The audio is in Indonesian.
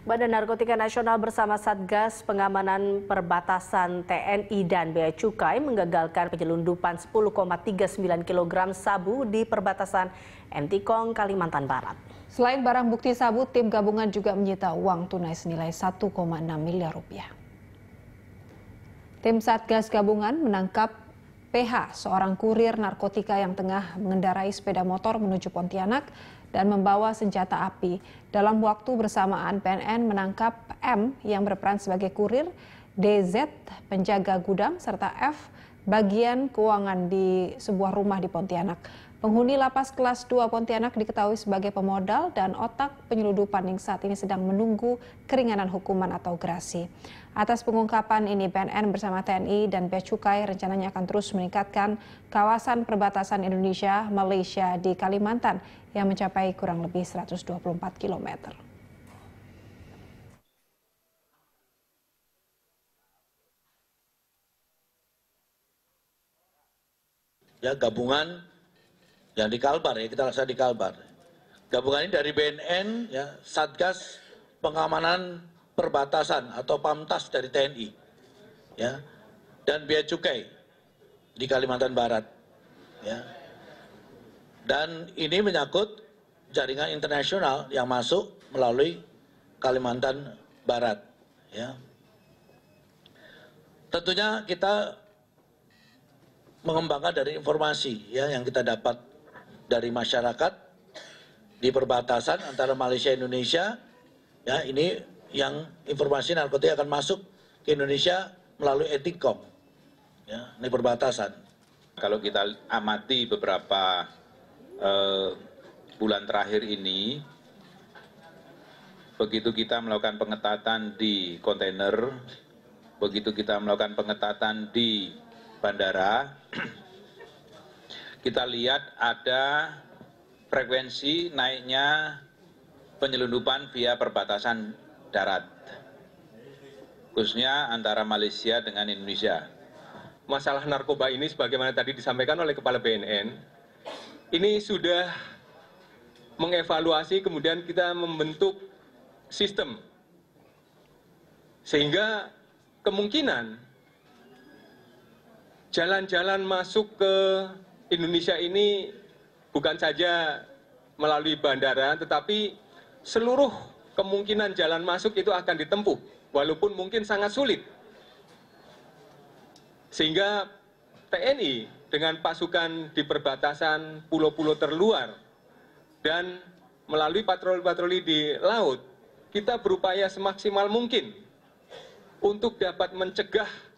Badan Narkotika Nasional bersama Satgas Pengamanan Perbatasan TNI dan Bea Cukai menggagalkan penyelundupan 10,39 kg sabu di perbatasan Entikong, Kalimantan Barat. Selain barang bukti sabu, tim gabungan juga menyita uang tunai senilai 1,6 miliar rupiah. Tim Satgas Gabungan menangkap PH, seorang kurir narkotika yang tengah mengendarai sepeda motor menuju Pontianak dan membawa senjata api. Dalam waktu bersamaan, PNN menangkap M yang berperan sebagai kurir, DZ penjaga gudang, serta F bagian keuangan di sebuah rumah di Pontianak. Penghuni lapas kelas 2 Pontianak diketahui sebagai pemodal dan otak penyeludupan yang saat ini sedang menunggu keringanan hukuman atau grasi Atas pengungkapan ini, BNN bersama TNI dan Bea Cukai rencananya akan terus meningkatkan kawasan perbatasan Indonesia-Malaysia di Kalimantan yang mencapai kurang lebih 124 km. Ya, gabungan yang di Kalbar ya kita laksanakan di Kalbar. Gabungan ini dari BNN, ya, Satgas Pengamanan Perbatasan atau Pamtas dari TNI, ya, dan Bea Cukai di Kalimantan Barat, ya. Dan ini menyangkut jaringan internasional yang masuk melalui Kalimantan Barat, ya. Tentunya kita mengembangkan dari informasi ya yang kita dapat dari masyarakat di perbatasan antara Malaysia Indonesia ya ini yang informasi narkotika akan masuk ke Indonesia melalui etikom ya ini perbatasan kalau kita amati beberapa eh, bulan terakhir ini begitu kita melakukan pengetatan di kontainer begitu kita melakukan pengetatan di bandara kita lihat ada frekuensi naiknya penyelundupan via perbatasan darat, khususnya antara Malaysia dengan Indonesia. Masalah narkoba ini sebagaimana tadi disampaikan oleh Kepala BNN, ini sudah mengevaluasi kemudian kita membentuk sistem sehingga kemungkinan jalan-jalan masuk ke indonesia ini bukan saja melalui bandara tetapi seluruh kemungkinan jalan masuk itu akan ditempuh walaupun mungkin sangat sulit sehingga TNI dengan pasukan di perbatasan pulau-pulau terluar dan melalui patroli-patroli di laut kita berupaya semaksimal mungkin untuk dapat mencegah